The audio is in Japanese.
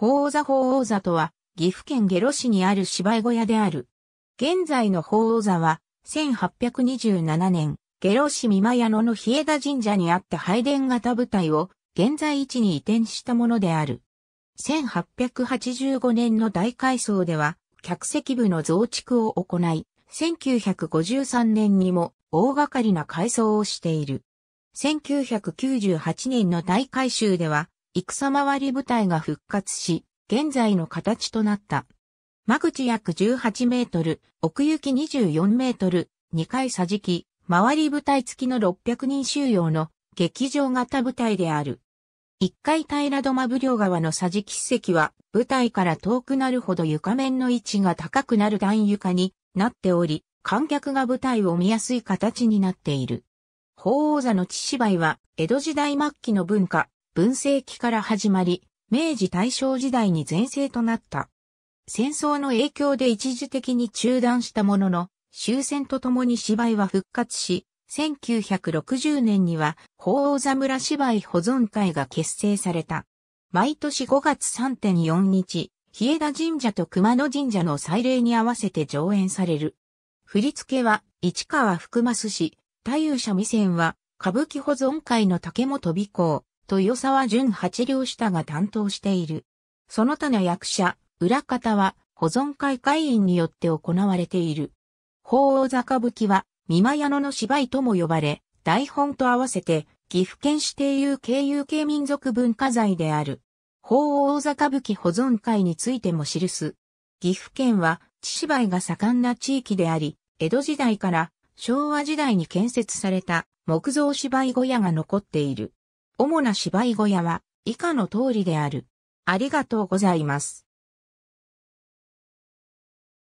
法王座法王座とは、岐阜県下呂市にある芝居小屋である。現在の法王座は、1827年、下呂市三間屋野の日枝神社にあった拝殿型部隊を、現在位置に移転したものである。1885年の大改装では、客席部の増築を行い、1953年にも大掛かりな改装をしている。1998年の大改修では、戦回り部隊が復活し、現在の形となった。間口約18メートル、奥行き24メートル、2階桟敷、回り部隊付きの600人収容の劇場型部隊である。1階平戸間武領川の桟敷席は、舞台から遠くなるほど床面の位置が高くなる段床になっており、観客が舞台を見やすい形になっている。鳳凰座の血芝居は、江戸時代末期の文化、文政期から始まり、明治大正時代に前世となった。戦争の影響で一時的に中断したものの、終戦とともに芝居は復活し、1960年には、法王座村芝居保存会が結成された。毎年5月3.4日、日枝神社と熊野神社の祭礼に合わせて上演される。振り付けは、市川福増氏、太夫者未線は、歌舞伎保存会の竹本美光、豊沢淳八両下が担当している。その他の役者、裏方は保存会会員によって行われている。法王坂吹は、三間屋野の芝居とも呼ばれ、台本と合わせて、岐阜県指定有形有形民族文化財である。法王坂吹器保存会についても記す。岐阜県は、地芝居が盛んな地域であり、江戸時代から昭和時代に建設された木造芝居小屋が残っている。主な芝居小屋は以下の通りである。ありがとうございます。